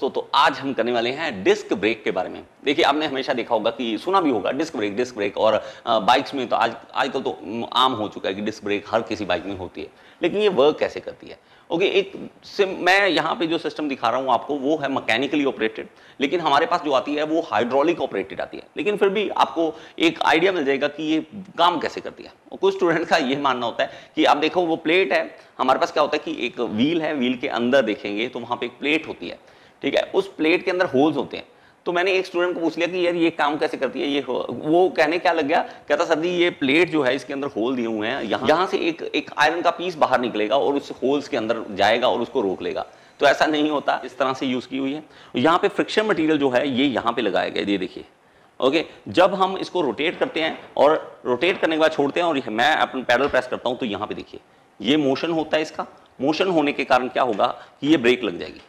दोस्तों तो आज हम करने वाले हैं डिस्क ब्रेक के बारे में देखिए आपने हमेशा देखा होगा कि सुना भी होगा डिस्क ब्रेक डिस्क ब्रेक और बाइक्स में तो आज आजकल तो आम हो चुका है कि डिस्क ब्रेक हर किसी बाइक में होती है लेकिन ये वर्क कैसे करती है ओके एक सिम मैं यहाँ पे जो सिस्टम दिखा रहा हूँ आपको वो है मैकेनिकली ऑपरेटेड लेकिन हमारे पास जो आती है वो हाइड्रोलिक ऑपरेटेड आती है लेकिन फिर भी आपको एक आइडिया मिल जाएगा कि ये काम कैसे करती है और कुछ स्टूडेंट का ये मानना होता है कि आप देखो वो प्लेट है हमारे पास क्या होता है कि एक व्हील है व्हील के अंदर देखेंगे तो वहाँ पर एक प्लेट होती है ठीक है उस प्लेट के अंदर होल्स होते हैं तो मैंने एक स्टूडेंट को पूछ लिया कि यार ये काम कैसे करती है ये वो कहने क्या लग गया कहता सर जी ये प्लेट जो है इसके अंदर होल दिए हुए हैं यहाँ हाँ। यहाँ से एक एक आयरन का पीस बाहर निकलेगा और उस होल्स के अंदर जाएगा और उसको रोक लेगा तो ऐसा नहीं होता इस तरह से यूज़ की हुई है यहाँ पे फ्रिक्शन मटीरियल जो है ये यहाँ पे लगाया गया ये देखिए ओके जब हम इसको रोटेट करते हैं और रोटेट करने के बाद छोड़ते हैं और मैं अपन पैडल प्रेस करता हूँ तो यहाँ पे देखिए ये मोशन होता है इसका मोशन होने के कारण क्या होगा कि ये ब्रेक लग जाएगी